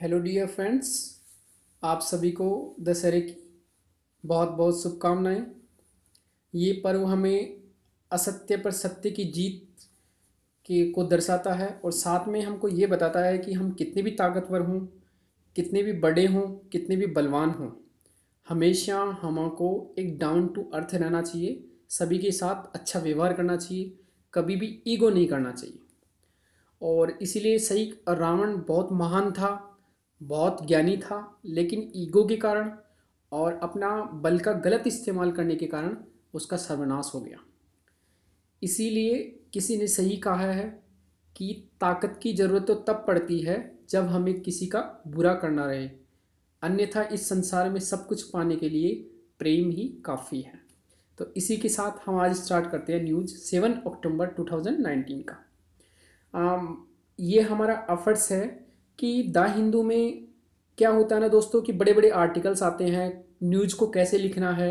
hello dear friends आप सभी को दशहरे की बहुत बहुत शुभकामनाएं ये पर्व हमें असत्य पर सत्य की जीत के को दर्शाता है और साथ में हमको ये बताता है कि हम कितने भी ताकतवर हों कितने भी बड़े हों कितने भी बलवान हों हमेशा हमको एक डाउन टू अर्थ रहना चाहिए सभी के साथ अच्छा व्यवहार करना चाहिए कभी भी ईगो नहीं करना चाहिए और इसीलिए सही रावण बहुत महान था बहुत ज्ञानी था लेकिन ईगो के कारण और अपना बल का गलत इस्तेमाल करने के कारण उसका सर्वनाश हो गया इसीलिए किसी ने सही कहा है कि ताकत की ज़रूरत तो तब पड़ती है जब हमें किसी का बुरा करना रहे अन्यथा इस संसार में सब कुछ पाने के लिए प्रेम ही काफ़ी है तो इसी के साथ हम आज स्टार्ट करते हैं न्यूज सेवन अक्टूबर 2019 का आ, ये हमारा एफर्ट्स है कि द हिंदू में क्या होता है ना दोस्तों कि बड़े बड़े आर्टिकल्स आते हैं न्यूज़ को कैसे लिखना है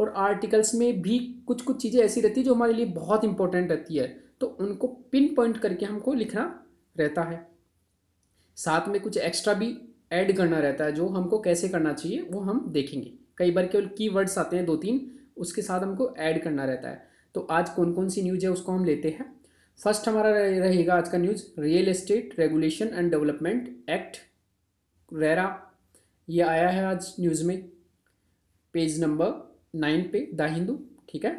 और आर्टिकल्स में भी कुछ कुछ चीज़ें ऐसी रहती है जो हमारे लिए बहुत इंपॉर्टेंट रहती है तो उनको पिन पॉइंट करके हमको लिखना रहता है साथ में कुछ एक्स्ट्रा भी ऐड करना रहता है जो हमको कैसे करना चाहिए वो हम देखेंगे कई बार केवल की वर्ड्स आते हैं दो तीन उसके साथ हमको ऐड करना रहता है तो आज कौन कौन सी न्यूज है उसको हम लेते हैं फर्स्ट हमारा रहेगा आज का news real estate regulation and development act RERA ये आया है आज न्यूज़ में पेज नंबर नाइन पे द हिंदू ठीक है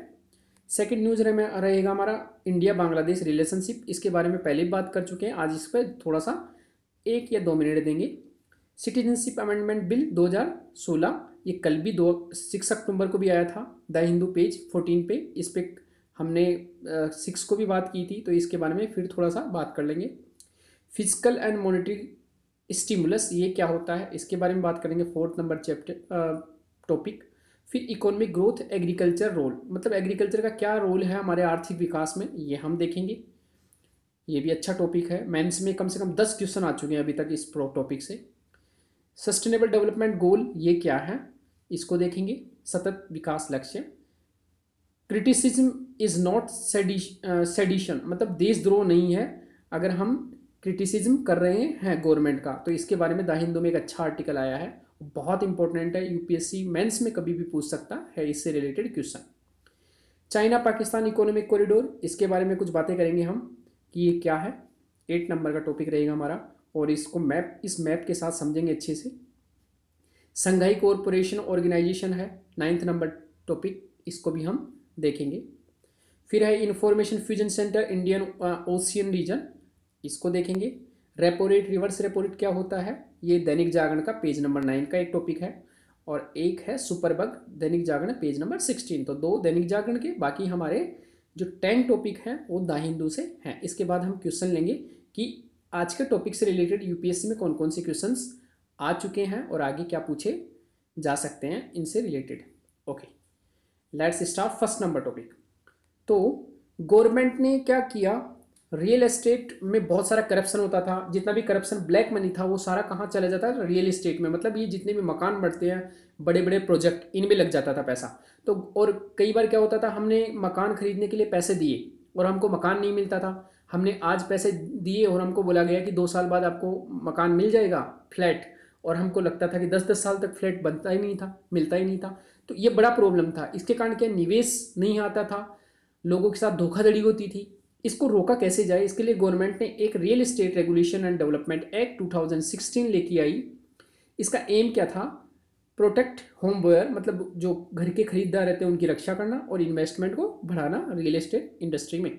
सेकंड न्यूज़ रहेगा हमारा इंडिया बांग्लादेश रिलेशनशिप इसके बारे में पहले बात कर चुके हैं आज इस पर थोड़ा सा एक या दो मिनट देंगे सिटीजनशिप अमेंडमेंट बिल 2016 ये कल भी दो सिक्स अक्टूबर को भी आया था द हिंदू पेज फोर्टीन पे इस पर हमने सिक्स को भी बात की थी तो इसके बारे में फिर थोड़ा सा बात कर लेंगे फिजिकल एंड मॉनिटरी स्टिमुलस ये क्या होता है इसके बारे में बात करेंगे फोर्थ नंबर चैप्टर टॉपिक फिर इकोनॉमिक ग्रोथ एग्रीकल्चर रोल मतलब एग्रीकल्चर का क्या रोल है हमारे आर्थिक विकास में ये हम देखेंगे ये भी अच्छा टॉपिक है मैंस में कम से कम दस क्वेश्चन आ चुके हैं अभी तक इस प्रो टॉपिक से सस्टेनेबल डेवलपमेंट गोल ये क्या है इसको देखेंगे सतत विकास लक्ष्य क्रिटिसिज्म इज नॉट सेडिशन मतलब देशद्रोह नहीं है अगर हम क्रिटिसिज्म कर रहे हैं गवर्नमेंट का तो इसके बारे में द हिंदू में एक अच्छा आर्टिकल आया है बहुत इंपॉर्टेंट है यूपीएससी मेंस में कभी भी पूछ सकता है इससे related question China Pakistan economic corridor इसके बारे में कुछ बातें करेंगे हम कि ये क्या है एट नंबर का टॉपिक रहेगा हमारा और इसको मैप इस मैप के साथ समझेंगे अच्छे से संघाई कॉरपोरेशन ऑर्गेनाइजेशन है नाइन्थ नंबर टॉपिक इसको भी हम देखेंगे फिर है information fusion centre Indian ocean region इसको देखेंगे रेपोरेट रिवर्स रेपोरेट क्या होता है ये दैनिक जागरण का पेज नंबर नाइन का एक टॉपिक है और एक है सुपरबग दैनिक जागरण पेज नंबर सिक्सटीन तो दो दैनिक जागरण के बाकी हमारे जो टेन टॉपिक हैं वो द हिंदू से हैं इसके बाद हम क्वेश्चन लेंगे कि आज के टॉपिक से रिलेटेड यूपीएससी में कौन कौन से क्वेश्चन आ चुके हैं और आगे क्या पूछे जा सकते हैं इनसे related okay let's start first number topic तो गवर्नमेंट ने क्या किया रियल एस्टेट में बहुत सारा करप्शन होता था जितना भी करप्शन ब्लैक मनी था वो सारा कहाँ चला जाता था रियल एस्टेट में मतलब ये जितने भी मकान बढ़ते हैं बड़े बड़े प्रोजेक्ट इनमें लग जाता था पैसा तो और कई बार क्या होता था हमने मकान खरीदने के लिए पैसे दिए और हमको मकान नहीं मिलता था हमने आज पैसे दिए और हमको बोला गया कि दो साल बाद आपको मकान मिल जाएगा फ्लैट और हमको लगता था कि दस दस साल तक फ्लैट बनता ही नहीं था मिलता ही नहीं था तो ये बड़ा प्रॉब्लम था इसके कारण क्या निवेश नहीं आता था लोगों के साथ धोखाधड़ी होती थी इसको रोका कैसे जाए इसके लिए गवर्नमेंट ने एक real estate regulation and development act 2016 लेके आई इसका एम क्या था प्रोटेक्ट होमवेयर मतलब जो घर के खरीदार रहते हैं उनकी रक्षा करना और इन्वेस्टमेंट को बढ़ाना रियल इस्टेट इंडस्ट्री में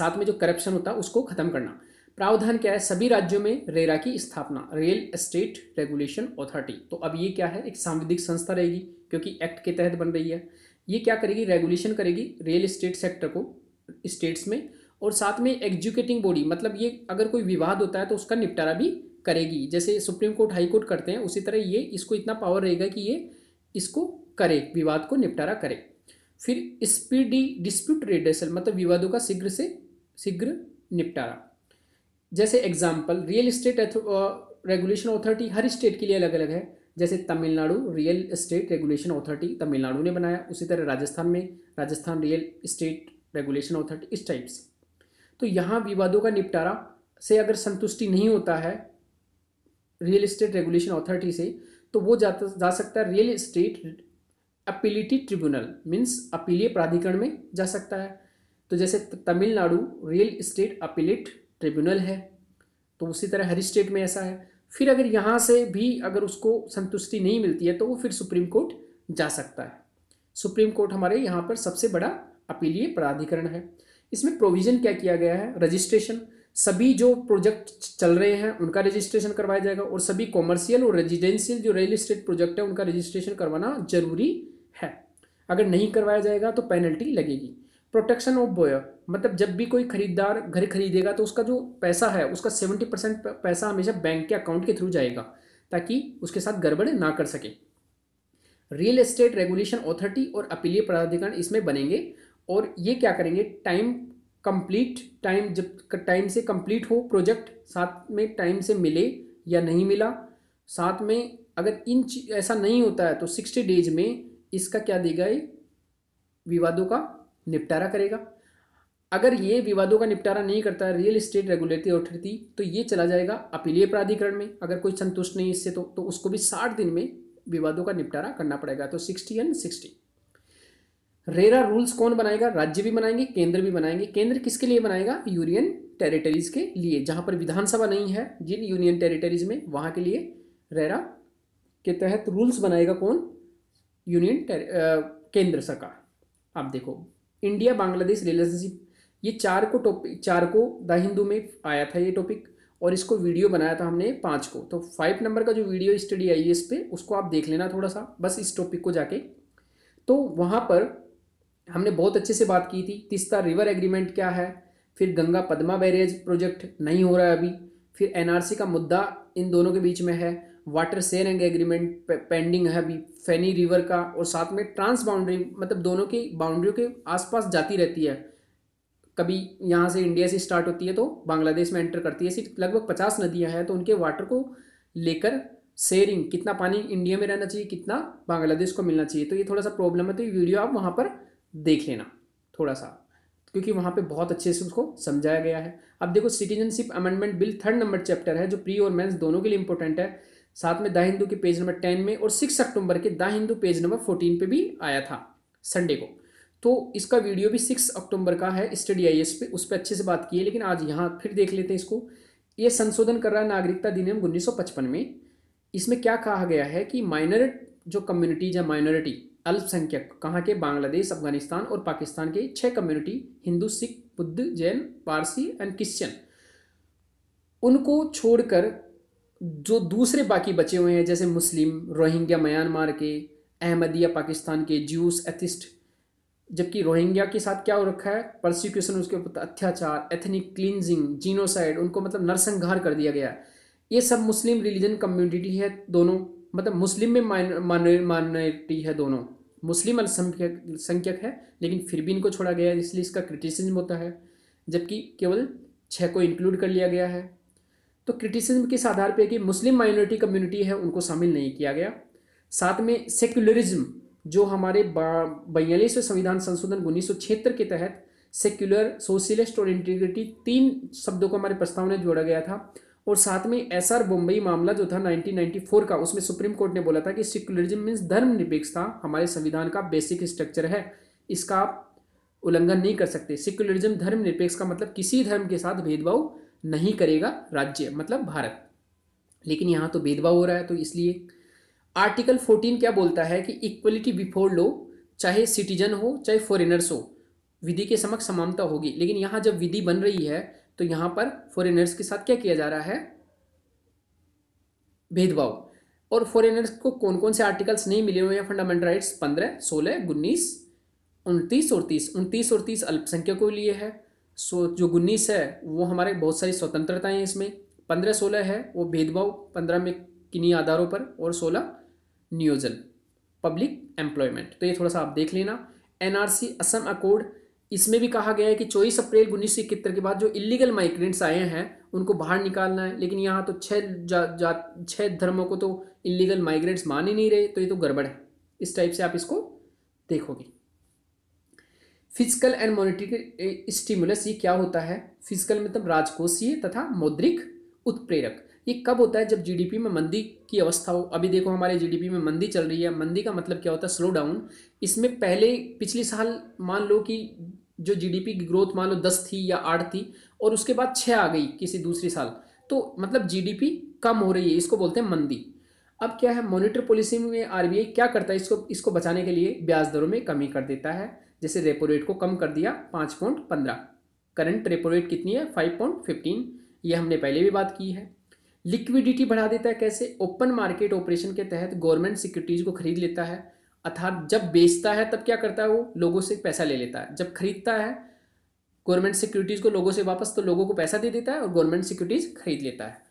साथ में जो करप्शन होता है उसको ख़त्म करना प्रावधान क्या है सभी राज्यों में रेरा की स्थापना रियल एस्टेट रेगुलेशन अथॉरिटी तो अब ये क्या है एक सांविधिक संस्था रहेगी क्योंकि एक्ट के तहत बन रही है ये क्या करेगी रेगुलेशन करेगी रियल एस्टेट सेक्टर को स्टेट्स में और साथ में एग्जीक्यूटिंग बॉडी मतलब ये अगर कोई विवाद होता है तो उसका निपटारा भी करेगी जैसे सुप्रीम कोर्ट हाई कोर्ट करते हैं उसी तरह ये इसको इतना पावर रहेगा कि ये इसको करे विवाद को निपटारा करे फिर स्पीडी डिस्प्यूट रेडेसल मतलब विवादों का शीघ्र से शीघ्र निपटारा जैसे example real estate regulation authority हर स्टेट के लिए अलग अलग है जैसे Tamil Nadu real estate regulation authority Tamil Nadu ने बनाया उसी तरह राजस्थान में Rajasthan real estate regulation authority इस टाइप से तो यहाँ विवादों का निपटारा से अगर संतुष्टि नहीं होता है रियल इस्टेट रेगुलेशन अथॉरिटी से तो वो जाता जा सकता है real estate appellate tribunal means अपीलीय प्राधिकरण में जा सकता है तो जैसे Tamil Nadu real estate appellate tribunal है तो उसी तरह हर स्टेट में ऐसा है फिर अगर यहाँ से भी अगर उसको संतुष्टि नहीं मिलती है तो वो फिर सुप्रीम कोर्ट जा सकता है सुप्रीम कोर्ट हमारे यहाँ पर सबसे बड़ा अपीलीय प्राधिकरण है इसमें प्रोविज़न क्या किया गया है रजिस्ट्रेशन सभी जो प्रोजेक्ट चल रहे हैं उनका रजिस्ट्रेशन करवाया जाएगा और सभी कॉमर्शियल और रेजिडेंशियल जो रियल इस्टेट प्रोजेक्ट है उनका रजिस्ट्रेशन करवाना जरूरी है अगर नहीं करवाया जाएगा तो पेनल्टी लगेगी प्रोटेक्शन ऑफ बोयर मतलब जब भी कोई खरीदार घर खरीदेगा तो उसका जो पैसा है उसका सेवेंटी परसेंट पैसा हमेशा बैंक के अकाउंट के थ्रू जाएगा ताकि उसके साथ गड़बड़ ना कर सके रियल एस्टेट रेगुलेशन अथॉरिटी और अपीलीय प्राधिकरण इसमें बनेंगे और ये क्या करेंगे टाइम कंप्लीट टाइम जब टाइम से कंप्लीट हो प्रोजेक्ट साथ में टाइम से मिले या नहीं मिला साथ में अगर इन ऐसा नहीं होता है तो सिक्सटी डेज में इसका क्या देगा ये विवादों का निपटारा करेगा अगर ये विवादों का निपटारा नहीं करता रियल इस्टेट रेगुलेटरी अथॉरिटी तो ये चला जाएगा अपीलीय प्राधिकरण में अगर कोई संतुष्ट नहीं इससे तो, तो उसको भी साठ दिन में विवादों का निपटारा करना पड़ेगा तो sixty and sixty RERA rules कौन बनाएगा राज्य भी बनाएंगे केंद्र भी बनाएंगे केंद्र किसके लिए बनाएगा यूनियन टेरिटरीज के लिए जहां पर विधानसभा नहीं है जिन यूनियन टेरिटरीज में वहां के लिए रेरा के तहत रूल्स बनाएगा कौन यूनियन केंद्र सरकार आप देखो इंडिया बांग्लादेश रिलेशनशिप ये चार को टॉपिक चार को द हिंदू में आया था ये टॉपिक और इसको वीडियो बनाया था हमने पाँच को तो फाइव नंबर का जो वीडियो स्टडी आई है इस पर उसको आप देख लेना थोड़ा सा बस इस टॉपिक को जाके तो वहाँ पर हमने बहुत अच्छे से बात की थी तिस्ता रिवर एग्रीमेंट क्या है फिर गंगा पद्मा बैरेज प्रोजेक्ट नहीं हो रहा है अभी फिर एनआरसी का मुद्दा इन दोनों के बीच में है वाटर शेयरिंग एग्रीमेंट पेंडिंग है अभी फैनी रिवर का और साथ में ट्रांस बाउंड्री मतलब दोनों की बाउंड्रियों के आसपास जाती रहती है कभी यहाँ से इंडिया से स्टार्ट होती है तो बांग्लादेश में एंटर करती है सिर्फ लगभग पचास नदियाँ हैं तो उनके वाटर को लेकर शेयरिंग कितना पानी इंडिया में रहना चाहिए कितना बांग्लादेश को मिलना चाहिए तो ये थोड़ा सा प्रॉब्लम है तो ये वीडियो आप वहाँ पर देख लेना थोड़ा सा क्योंकि वहाँ पे बहुत अच्छे से उसको समझाया गया है अब देखो citizenship amendment bill third number chapter है जो प्री और मेंस दोनों के लिए इंपॉर्टेंट है साथ में द हिंदू के पेज नंबर टेन में और सिक्स अक्टूबर के the Hindu page number fourteen पे भी आया था संडे को तो इसका वीडियो भी सिक्स अक्टूबर का है स्टडी आई पे उस पर अच्छे से बात की है लेकिन आज यहाँ फिर देख लेते हैं इसको ये संशोधन कर रहा है नागरिकता अधिनियम उन्नीस में इसमें क्या कहा गया है कि माइनर जो कम्युनिटी या माइनॉरिटी अल्पसंख्यक कहाँ के बांग्लादेश अफगानिस्तान और पाकिस्तान के छः community Hindu Sikh Buddh Jain Parsi and Christian उनको छोड़कर जो दूसरे बाकी बचे हुए हैं जैसे मुस्लिम रोहिंग्या म्यांमार के अहमदिया पाकिस्तान के ज्यूस एथिस्ट जबकि रोहिंग्या के साथ क्या हो रखा है प्रोसिक्यूशन उसके ऊपर अत्याचार एथनिक क्लिनजिंग जीनोसाइड उनको मतलब नरसंहार कर दिया गया ये सब मुस्लिम रिलीजन कम्युनिटी है दोनों मतलब मुस्लिम में माइनॉरिटी है दोनों मुस्लिम अल्पसंख्यक संख्यक है लेकिन फिर भी इनको छोड़ा गया है इसलिए इसका क्रिटिसिज्म होता है जबकि केवल छः को इंक्लूड कर लिया गया है तो क्रिटिसिज्म किस आधार पर कि मुस्लिम माइनॉरिटी कम्युनिटी है उनको शामिल नहीं किया गया साथ में सेक्युलरिज्म जो हमारे बयालीसवें संविधान संशोधन उन्नीस के तहत सेक्युलर सोशलिस्ट और इंटीग्रिटी तीन शब्दों को हमारे प्रस्ताव में जोड़ा गया था और साथ में एस आर बम्बई मामला जो था 1994 का उसमें सुप्रीम कोर्ट ने बोला था कि सेक्युलरिज्म मीन्स धर्मनिरपेक्षता हमारे संविधान का बेसिक स्ट्रक्चर है इसका आप उल्लंघन नहीं कर सकते सेक्युलरिज्म धर्मनिरपेक्ष का मतलब किसी धर्म के साथ भेदभाव नहीं करेगा राज्य मतलब भारत लेकिन यहां तो भेदभाव हो रहा है तो इसलिए आर्टिकल 14 क्या बोलता है कि इक्वलिटी बिफोर लो चाहे सिटीजन हो चाहे फॉरेनर्स हो विधि के समक्ष समानता होगी लेकिन यहां जब विधि बन रही है तो यहां पर फॉरेनर्स के साथ क्या किया जा रहा है भेदभाव और फॉरेनर्स को कौन कौन से आर्टिकल्स नहीं मिले हुए हैं फंडामेंटल राइट्स पंद्रह सोलह उन्नीस उनतीस और तीस उनतीस और तीस अल्पसंख्यकों के लिए है सो जो उन्नीस है वो हमारे बहुत सारी स्वतंत्रताएं हैं इसमें पंद्रह सोलह है वो भेदभाव पंद्रह में किन्हीं आधारों पर और सोलह नियोजन पब्लिक एम्प्लॉयमेंट तो ये थोड़ा सा आप देख लेना एनआरसी असम अकॉर्ड इसमें भी कहा गया है कि चौबीस अप्रैल उन्नीस सौ इकहत्तर के बाद जो इलीगल माइग्रेंट्स आए हैं उनको बाहर निकालना है लेकिन यहाँ तो छः जा, छः धर्मों को तो इलीगल माइग्रेंट्स मान ही नहीं रहे तो ये तो गड़बड़ है इस टाइप से आप इसको देखोगे फिजिकल एंड मॉनिटरी स्टिमुलस ये क्या होता है फिजिकल मतलब राजकोषीय तथा मौद्रिक उत्प्रेरक ये कब होता है जब जीडीपी में मंदी की अवस्था हो अभी देखो हमारे जीडीपी में मंदी चल रही है मंदी का मतलब क्या होता है स्लो डाउन इसमें पहले पिछले साल मान लो कि जो जीडीपी की ग्रोथ मान लो दस थी या आठ थी और उसके बाद छः आ गई किसी दूसरे साल तो मतलब जीडीपी कम हो रही है इसको बोलते हैं मंदी अब क्या है मॉनिटर पॉलिसी में आरबीआई क्या करता है इसको इसको बचाने के लिए ब्याज दरों में कमी कर देता है जैसे रेपो रेट को कम कर दिया पाँच पॉइंट पंद्रह करंट रेपो रेट कितनी है फाइव पॉइंट फिफ्टीन ये हमने पहले भी बात की है लिक्विडिटी बढ़ा देता है कैसे ओपन मार्केट ऑपरेशन के तहत गवर्नमेंट सिक्योरिटीज़ को खरीद लेता है अर्थात जब बेचता है तब क्या करता है वो लोगों से पैसा ले लेता है जब खरीदता है गवर्नमेंट सिक्योरिटीज़ को लोगों से वापस तो लोगों को पैसा दे देता है और गवर्नमेंट सिक्योरिटीज़ खरीद लेता है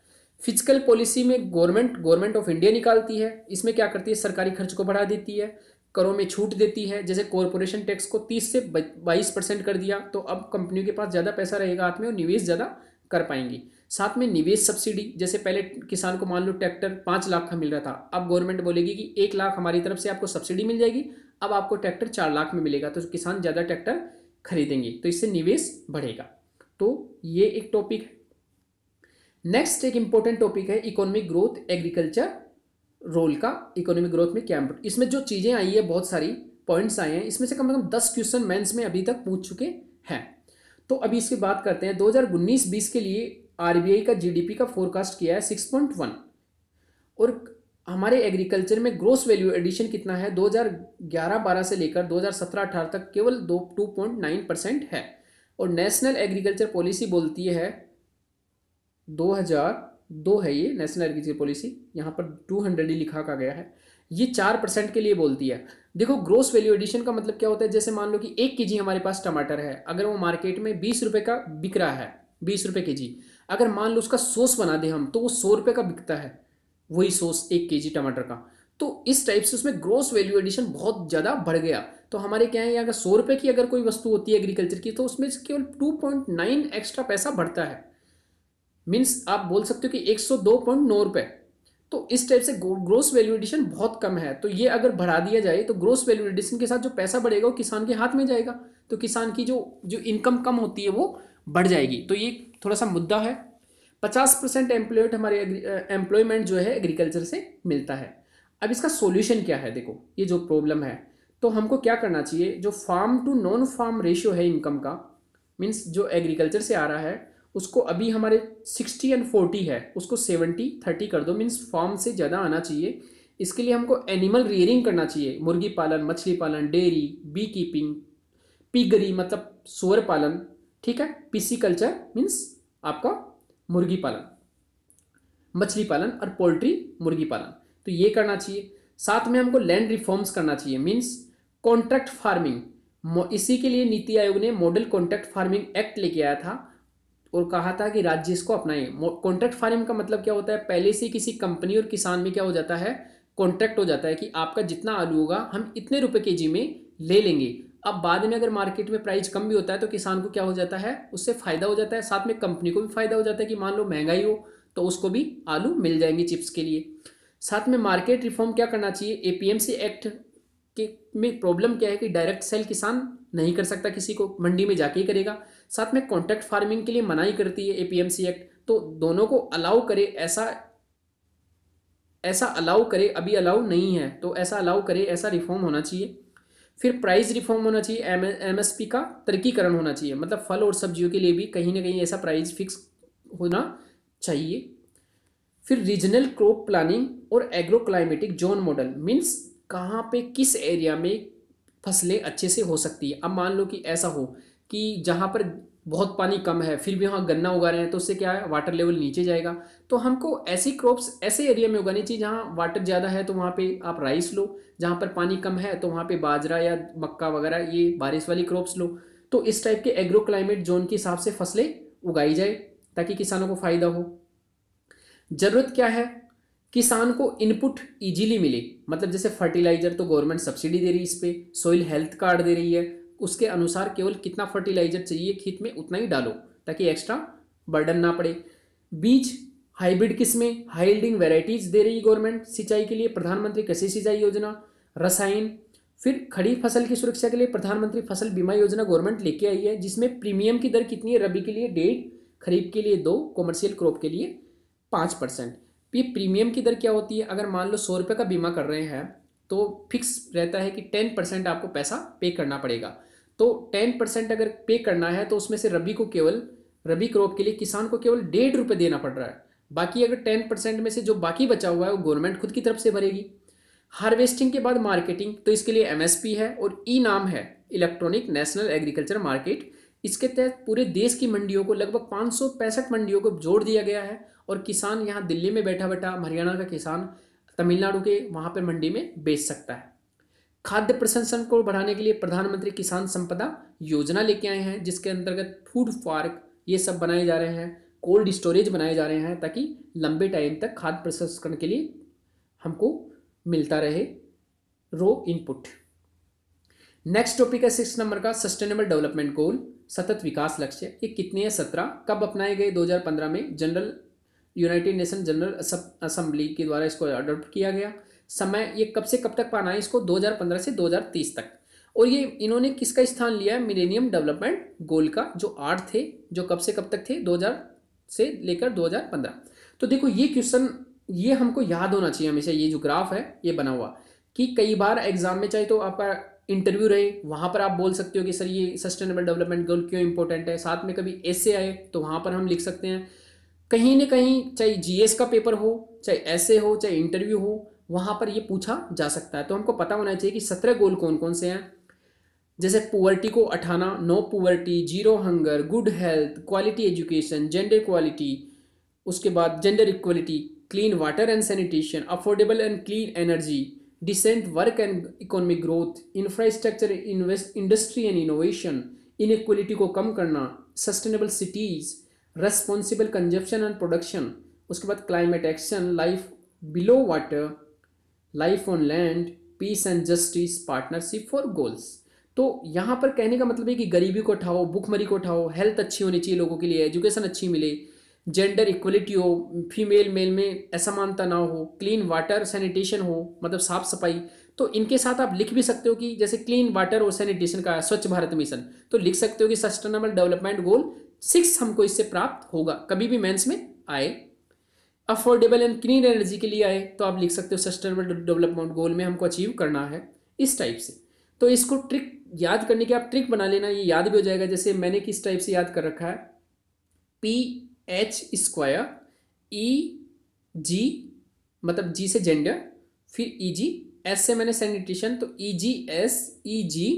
फिजिकल पॉलिसी में गवर्नमेंट गवर्नमेंट ऑफ इंडिया निकालती है इसमें क्या करती है सरकारी खर्च को बढ़ा देती है करों में छूट देती है जैसे कॉरपोरेशन टैक्स को 30 से 22 परसेंट कर दिया तो अब कंपनियों के पास ज़्यादा पैसा रहेगा हाथ में और निवेश ज़्यादा कर पाएंगी साथ में निवेश सब्सिडी जैसे पहले किसान को मान लो ट्रैक्टर पाँच लाख का मिल रहा था अब गवर्नमेंट बोलेगी कि एक लाख हमारी तरफ से आपको सब्सिडी मिल जाएगी अब आपको ट्रैक्टर चार लाख में मिलेगा तो किसान ज़्यादा ट्रैक्टर खरीदेंगे तो इससे निवेश बढ़ेगा तो ये एक टॉपिक है नेक्स्ट एक इंपॉर्टेंट टॉपिक है इकोनॉमिक ग्रोथ एग्रीकल्चर रोल का इकोनॉमिक ग्रोथ में क्या इंपोर्ट इसमें जो चीज़ें आई है बहुत सारी पॉइंट्स आए हैं इसमें से कम से कम दस क्वेश्चन मेंस में अभी तक पूछ चुके हैं तो अभी इसकी बात करते हैं दो हजार के लिए आर का जी का फोरकास्ट किया है सिक्स और हमारे एग्रीकल्चर में ग्रोस वैल्यू एडिशन कितना है 2011-12 से लेकर 2017-18 तक केवल दो टू पॉइंट नाइन परसेंट है और नेशनल एग्रीकल्चर पॉलिसी बोलती है दो है ये नेशनल एग्रीकल्चर पॉलिसी यहाँ पर टू हंड्रेड ही लिखा का गया है ये चार परसेंट के लिए बोलती है देखो ग्रोस वैल्यू एडिशन का मतलब क्या होता है जैसे मान लो कि एक के हमारे पास टमाटर है अगर वो मार्केट में बीस रुपये का बिक रहा है बीस रुपये के जी अगर मान लो उसका सोस बना दें हम तो वो सौ रुपये का बिकता है वही सोस एक के टमाटर का तो इस टाइप से उसमें ग्रोस वैल्यू एडिशन बहुत ज़्यादा बढ़ गया तो हमारे क्या है अगर सौ रुपये की अगर कोई वस्तु होती है एग्रीकल्चर की तो उसमें केवल टू पॉइंट नाइन एक्स्ट्रा पैसा बढ़ता है मीन्स आप बोल सकते हो कि एक सौ दो पॉइंट नौ रुपये तो इस टाइप से ग्रोस वैल्यू एडिशन बहुत कम है तो ये अगर बढ़ा दिया जाए तो ग्रोस वैल्यू एडिशन के साथ जो पैसा बढ़ेगा वो किसान के हाथ में जाएगा तो किसान की जो जो इनकम कम होती है वो बढ़ जाएगी तो ये थोड़ा सा मुद्दा है पचास परसेंट एम्प्लॉयड हमारे एम्प्लॉयमेंट जो है एग्रीकल्चर से मिलता है अब इसका सोल्यूशन क्या है देखो ये जो प्रॉब्लम है तो हमको क्या करना चाहिए जो farm to non farm ratio है इनकम का मीन्स जो एग्रीकल्चर से आ रहा है उसको अभी हमारे सिक्सटी एंड फोर्टी है उसको सेवेंटी थर्टी कर दो मीन्स फॉर्म से ज़्यादा आना चाहिए इसके लिए हमको एनिमल रियरिंग करना चाहिए मुर्गी पालन मछली पालन डेयरी बी कीपिंग पिगरी मतलब सुअर पालन ठीक है पीसी कल्चर मीन्स आपका मुर्गी पालन मछली पालन और पोल्ट्री मुर्गी पालन तो ये करना चाहिए साथ में हमको लैंड रिफॉर्म्स करना चाहिए मीन्स कॉन्ट्रैक्ट फार्मिंग इसी के लिए नीति आयोग ने मॉडल कॉन्ट्रैक्ट फार्मिंग एक्ट लेके आया था और कहा था कि राज्य इसको अपनाएं कॉन्ट्रैक्ट फार्मिंग का मतलब क्या होता है पहले से किसी कंपनी और किसान में क्या हो जाता है कॉन्ट्रैक्ट हो जाता है कि आपका जितना आलू होगा हम इतने रुपए के जी में ले लेंगे अब बाद में अगर मार्केट में प्राइस कम भी होता है तो किसान को क्या हो जाता है उससे फ़ायदा हो जाता है साथ में कंपनी को भी फ़ायदा हो जाता है कि मान लो महंगाई हो तो उसको भी आलू मिल जाएंगे चिप्स के लिए साथ में मार्केट रिफॉर्म क्या करना चाहिए एपीएमसी एक्ट के में प्रॉब्लम क्या है कि डायरेक्ट सेल किसान नहीं कर सकता किसी को मंडी में जाके ही करेगा साथ में कॉन्ट्रैक्ट फार्मिंग के लिए मनाही करती है एपीएमसी एक्ट तो दोनों को अलाउ करे ऐसा ऐसा अलाउ करे अभी अलाउ नहीं है तो ऐसा अलाउ करे ऐसा रिफॉर्म होना चाहिए फिर प्राइस रिफॉर्म होना चाहिए एम पी का तरक्कीकरण होना चाहिए मतलब फल और सब्जियों के लिए भी कहीं ना कहीं ऐसा प्राइस फिक्स होना चाहिए फिर रीजनल क्रॉप प्लानिंग और agro climatic zone model means कहाँ पे किस एरिया में फसलें अच्छे से हो सकती है अब मान लो कि ऐसा हो कि जहाँ पर बहुत पानी कम है फिर भी वहाँ गन्ना उगा रहे हैं तो उससे क्या है वाटर लेवल नीचे जाएगा तो हमको ऐसी क्रॉप्स ऐसे एरिया में उगानी चाहिए जहाँ वाटर ज़्यादा है तो वहाँ पे आप राइस लो जहाँ पर पानी कम है तो वहाँ पे बाजरा या मक्का वगैरह ये बारिश वाली क्रॉप्स लो तो इस टाइप के एग्रो क्लाइमेट जोन के हिसाब से फसलें उगाई जाए ताकि किसानों को फ़ायदा हो ज़रूरत क्या है किसान को इनपुट इजीली मिले मतलब जैसे फर्टिलाइज़र तो गवर्नमेंट सब्सिडी दे रही है इस पर सॉइल हेल्थ कार्ड दे रही है उसके अनुसार केवल कितना फर्टिलाइजर चाहिए खेत में उतना ही डालो ताकि एक्स्ट्रा बर्डन ना पड़े बीज हाइब्रिड किस्में हाइल्डिंग वेराइटीज दे रही गवर्नमेंट सिंचाई के लिए प्रधानमंत्री कृषि सिंचाई योजना रसायन फिर खरीफ फसल की सुरक्षा के लिए प्रधानमंत्री फसल बीमा योजना गवर्नमेंट लेके आई है जिसमें प्रीमियम की दर कितनी है रबी के लिए डेढ़ खरीफ के लिए दो कॉमर्शियल क्रॉप के लिए पाँच परसेंट तो ये प्रीमियम की दर क्या होती है अगर मान लो सौ रुपये का बीमा कर रहे हैं तो फिक्स रहता है कि टेन परसेंट आपको पैसा पे करना पड़ेगा तो टेन परसेंट अगर पे करना है तो उसमें से रबी को केवल रबी क्रॉप के लिए किसान को केवल डेढ़ रुपये देना पड़ रहा है बाकी अगर टेन परसेंट में से जो बाकी बचा हुआ है वो गवर्नमेंट खुद की तरफ से भरेगी हार्वेस्टिंग के बाद मार्केटिंग तो इसके लिए एमएसपी है और ई e नाम है इलेक्ट्रॉनिक नेशनल एग्रीकल्चर मार्केट इसके तहत पूरे देश की मंडियों को लगभग पाँच मंडियों को जोड़ दिया गया है और किसान यहाँ दिल्ली में बैठा बैठा हरियाणा का किसान तमिलनाडु के वहाँ पर मंडी में बेच सकता है खाद्य प्रसंस्करण को बढ़ाने के लिए प्रधानमंत्री किसान संपदा योजना लेके आए हैं जिसके अंतर्गत फूड पार्क ये सब बनाए जा रहे हैं कोल्ड स्टोरेज बनाए जा रहे हैं ताकि लंबे टाइम तक खाद्य प्रसंस्करण के लिए हमको मिलता रहे रो इनपुट नेक्स्ट टॉपिक है सिक्स नंबर का सस्टेनेबल डेवलपमेंट गोल सतत विकास लक्ष्य ये कितने हैं सत्रह कब अपनाए गए 2015 में general United Nation General Assembly के द्वारा इसको अडॉप्ट किया गया समय ये कब से कब तक पाना है इसको 2015 से 2030 तक और ये इन्होंने किसका स्थान लिया है मिलेनियम डेवलपमेंट गोल का जो आठ थे जो कब से कब तक थे 2000 से लेकर 2015 तो देखो ये क्वेश्चन ये हमको याद होना चाहिए हमेशा ये जो ग्राफ है ये बना हुआ कि कई बार एग्जाम में चाहे तो आपका इंटरव्यू रहे वहाँ पर आप बोल सकते हो कि सर ये सस्टेनेबल डेवलपमेंट गोल क्यों इंपॉर्टेंट है साथ में कभी ऐसे आए तो वहाँ पर हम लिख सकते हैं कहीं ना कहीं चाहे जीएस का पेपर हो चाहे ऐसे हो चाहे इंटरव्यू हो वहाँ पर ये पूछा जा सकता है तो हमको पता होना चाहिए कि सत्रह गोल कौन कौन से हैं जैसे पुअर्टी को अठाना no poverty zero hunger good health quality education gender quality उसके बाद gender equality clean water and sanitation affordable and clean energy decent work and economic growth infrastructure invest industry and innovation inequality को कम करना sustainable cities responsible consumption and production उसके बाद climate action life below water life on land peace and justice partnership for goals तो यहाँ पर कहने का मतलब है कि गरीबी को उठाओ भुखमरी को उठाओ हेल्थ अच्छी होनी चाहिए लोगों के लिए एजुकेशन अच्छी मिले जेंडर इक्वलिटी हो फीमेल मेल में असमानता ना हो क्लीन वाटर सैनिटेशन हो मतलब साफ सफाई तो इनके साथ आप लिख भी सकते हो कि जैसे क्लीन वाटर और सैनिटेशन का स्वच्छ भारत मिशन तो लिख सकते हो कि सस्टेनेबल डेवलपमेंट गोल सिक्स हमको इससे प्राप्त होगा कभी भी मेंस में आए अफोर्डेबल एंड क्लीन एनर्जी के लिए आए तो आप लिख सकते हो सस्टेनेबल डेवलपमेंट गोल में हमको अचीव करना है इस टाइप से तो इसको ट्रिक याद करने की आप ट्रिक बना लेना ये याद भी हो जाएगा जैसे मैंने किस टाइप से याद कर रखा है P H square E G मतलब जी से जेंडर फिर ई जी एस से मैंने सैनिटेशन तो ई जी एस ई जी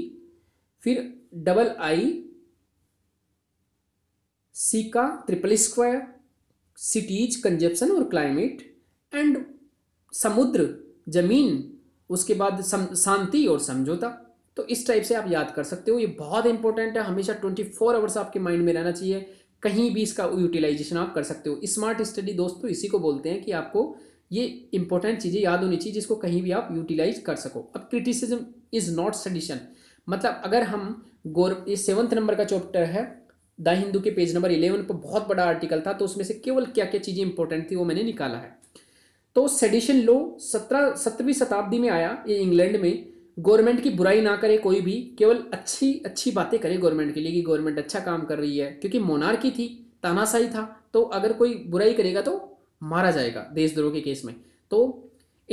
फिर डबल आई सी का ट्रिपल स्क्वायर सिटीज कंजप्शन और क्लाइमेट एंड समुद्र जमीन उसके बाद शांति और समझौता तो इस टाइप से आप याद कर सकते हो ये बहुत इंपॉर्टेंट है हमेशा ट्वेंटी फोर आवर्स आपके माइंड में रहना चाहिए कहीं भी इसका यूटिलाइजेशन आप कर सकते हो स्मार्ट स्टडी दोस्तों इसी को बोलते हैं कि आपको ये इंपॉर्टेंट चीज़ें याद होनी चाहिए जिसको कहीं भी आप यूटिलाइज कर सको अब क्रिटिसिज्म इज़ नॉट सडिशन मतलब अगर हम गौर ये सेवन्थ नंबर का चैप्टर है द हिंदू के पेज नंबर इलेवन पर बहुत बड़ा आर्टिकल था तो उसमें से केवल क्या क्या चीज़ें इंपॉर्टेंट थी वो मैंने निकाला है तो सेडिशन लो सत्रह सत्रहवीं शताब्दी में आया ये इंग्लैंड में गवर्नमेंट की बुराई ना करे कोई भी केवल अच्छी अच्छी बातें करे गवर्नमेंट के लिए कि गवर्नमेंट अच्छा काम कर रही है क्योंकि मोनार्की थी तानाशाही था तो अगर कोई बुराई करेगा तो मारा जाएगा देशद्रोह के केस में तो